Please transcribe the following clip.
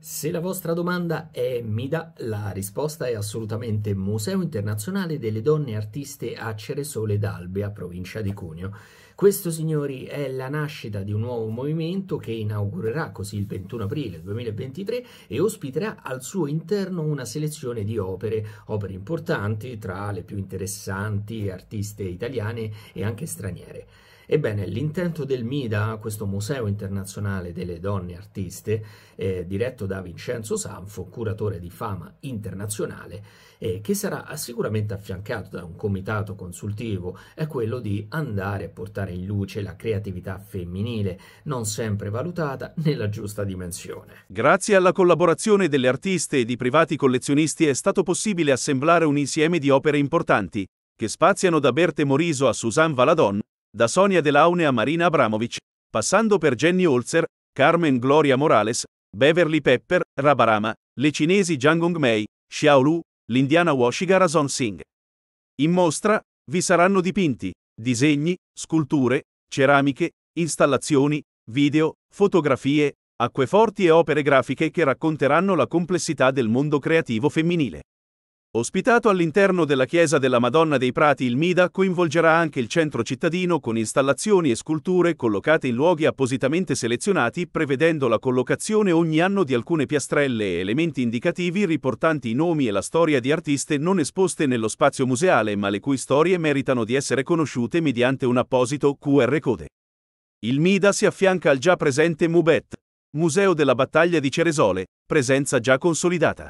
Se la vostra domanda è Mida, la risposta è assolutamente Museo Internazionale delle Donne Artiste a Ceresole d'Albia, provincia di Cuneo. Questo, signori, è la nascita di un nuovo movimento che inaugurerà così il 21 aprile 2023 e ospiterà al suo interno una selezione di opere, opere importanti tra le più interessanti artiste italiane e anche straniere. Ebbene, l'intento del MIDA, questo Museo internazionale delle donne artiste, eh, diretto da Vincenzo Sanfo, curatore di fama internazionale, eh, che sarà sicuramente affiancato da un comitato consultivo, è quello di andare a portare in luce la creatività femminile, non sempre valutata nella giusta dimensione. Grazie alla collaborazione delle artiste e di privati collezionisti è stato possibile assemblare un insieme di opere importanti, che spaziano da Berthe Moriso a Suzanne Valadon, da Sonia Delaune a Marina Abramovic, passando per Jenny Holzer, Carmen Gloria Morales, Beverly Pepper, Rabarama, le cinesi Jangong Mei, Xiao Lu, l'indiana Washiga Rason Singh. In mostra vi saranno dipinti, disegni, sculture, ceramiche, installazioni, video, fotografie, acqueforti e opere grafiche che racconteranno la complessità del mondo creativo femminile. Ospitato all'interno della chiesa della Madonna dei Prati, il Mida coinvolgerà anche il centro cittadino con installazioni e sculture collocate in luoghi appositamente selezionati, prevedendo la collocazione ogni anno di alcune piastrelle e elementi indicativi riportanti i nomi e la storia di artiste non esposte nello spazio museale, ma le cui storie meritano di essere conosciute mediante un apposito QR code. Il Mida si affianca al già presente Mubet, Museo della Battaglia di Ceresole, presenza già consolidata.